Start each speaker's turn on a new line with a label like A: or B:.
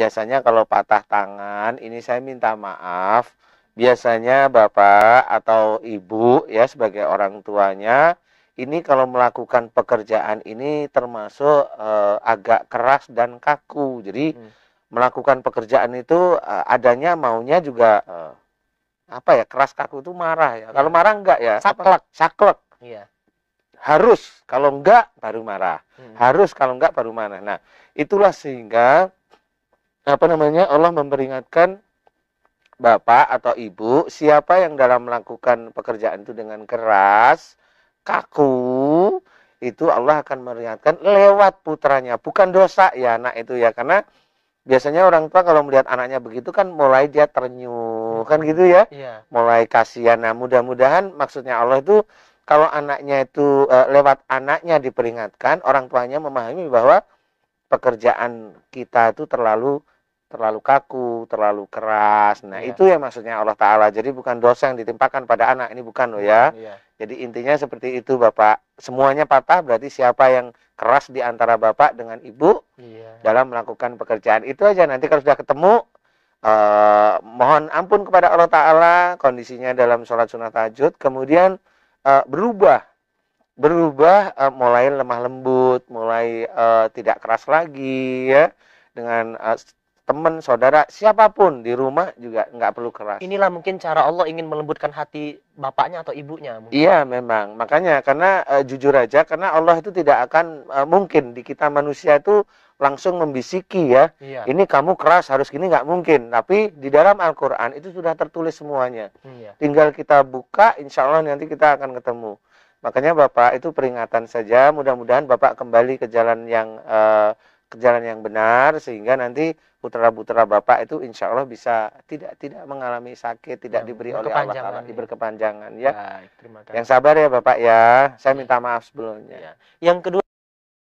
A: biasanya kalau patah tangan ini saya minta maaf biasanya bapak atau ibu ya sebagai orang tuanya ini kalau melakukan pekerjaan ini termasuk uh, agak keras dan kaku jadi hmm. melakukan pekerjaan itu uh, adanya maunya juga uh, apa ya keras kaku itu marah ya kalau iya. marah enggak ya saklek saklek iya harus kalau enggak baru marah hmm. harus kalau enggak baru marah nah itulah sehingga apa namanya Allah memperingatkan bapak atau ibu siapa yang dalam melakukan pekerjaan itu dengan keras kaku itu Allah akan meringatkan lewat putranya bukan dosa ya anak itu ya karena biasanya orang tua kalau melihat anaknya begitu kan mulai dia ternyuh kan gitu ya iya. mulai kasihan nah mudah-mudahan maksudnya Allah itu kalau anaknya itu eh, lewat anaknya diperingatkan orang tuanya memahami bahwa pekerjaan kita itu terlalu terlalu kaku, terlalu keras. Nah, ya. itu ya maksudnya Allah Ta'ala. Jadi bukan dosa yang ditimpakan pada anak. Ini bukan loh ya. ya. Jadi intinya seperti itu Bapak. Semuanya patah berarti siapa yang keras di antara Bapak dengan Ibu ya. dalam melakukan pekerjaan. Itu aja nanti kalau sudah ketemu, Uh, mohon ampun kepada Allah Ta'ala. Kondisinya dalam sholat sunnah tajud Kemudian uh, berubah. Berubah uh, mulai lemah lembut lembut, mulai uh, tidak keras lagi ya dengan uh, teman, saudara, siapapun di rumah juga nggak perlu keras. Inilah mungkin cara Allah ingin melembutkan hati bapaknya atau ibunya. Mungkin. Iya memang, makanya karena uh, jujur aja, karena Allah itu tidak akan uh, mungkin di kita manusia itu langsung membisiki ya, iya. ini kamu keras harus gini nggak mungkin. Tapi di dalam Al-Quran itu sudah tertulis semuanya. Iya. Tinggal kita buka, insya Allah nanti kita akan ketemu. Makanya Bapak itu peringatan saja, mudah-mudahan Bapak kembali ke jalan yang uh, ke jalan yang benar sehingga nanti putra-putra Bapak itu insya Allah bisa tidak tidak mengalami sakit, tidak ya, diberi oleh Allah Taala ya. diberi kepanjangan ya. Baik, terima kasih. Yang sabar ya Bapak ya. Saya ya. minta maaf sebelumnya. Ya. Yang kedua